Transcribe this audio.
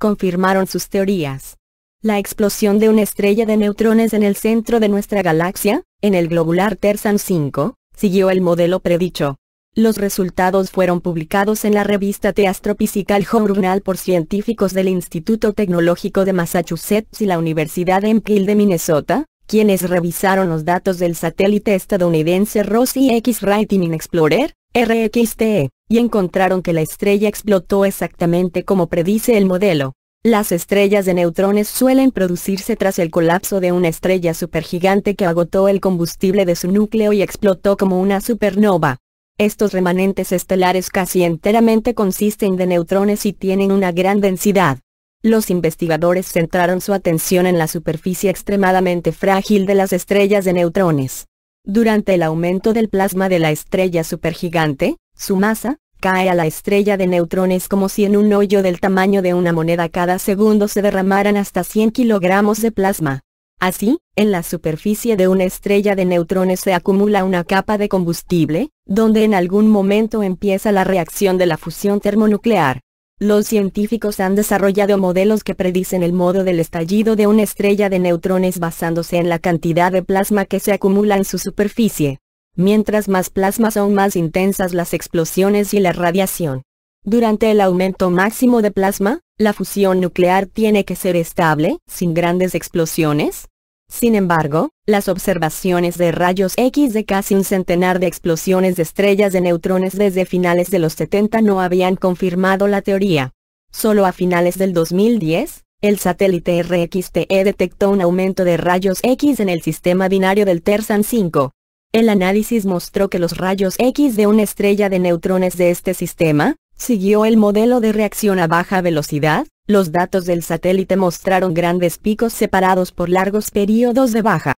confirmaron sus teorías. La explosión de una estrella de neutrones en el centro de nuestra galaxia, en el globular Tersan 5, siguió el modelo predicho. Los resultados fueron publicados en la revista The Astrophysical Journal por científicos del Instituto Tecnológico de Massachusetts y la Universidad Empil de Minnesota, quienes revisaron los datos del satélite estadounidense Rossi e X Writing Explorer, RXTE y encontraron que la estrella explotó exactamente como predice el modelo. Las estrellas de neutrones suelen producirse tras el colapso de una estrella supergigante que agotó el combustible de su núcleo y explotó como una supernova. Estos remanentes estelares casi enteramente consisten de neutrones y tienen una gran densidad. Los investigadores centraron su atención en la superficie extremadamente frágil de las estrellas de neutrones. Durante el aumento del plasma de la estrella supergigante, su masa, cae a la estrella de neutrones como si en un hoyo del tamaño de una moneda cada segundo se derramaran hasta 100 kilogramos de plasma. Así, en la superficie de una estrella de neutrones se acumula una capa de combustible, donde en algún momento empieza la reacción de la fusión termonuclear. Los científicos han desarrollado modelos que predicen el modo del estallido de una estrella de neutrones basándose en la cantidad de plasma que se acumula en su superficie mientras más plasma son más intensas las explosiones y la radiación. Durante el aumento máximo de plasma, la fusión nuclear tiene que ser estable, sin grandes explosiones. Sin embargo, las observaciones de rayos X de casi un centenar de explosiones de estrellas de neutrones desde finales de los 70 no habían confirmado la teoría. Solo a finales del 2010, el satélite RXTE detectó un aumento de rayos X en el sistema binario del Tersan 5. El análisis mostró que los rayos X de una estrella de neutrones de este sistema, siguió el modelo de reacción a baja velocidad, los datos del satélite mostraron grandes picos separados por largos periodos de baja.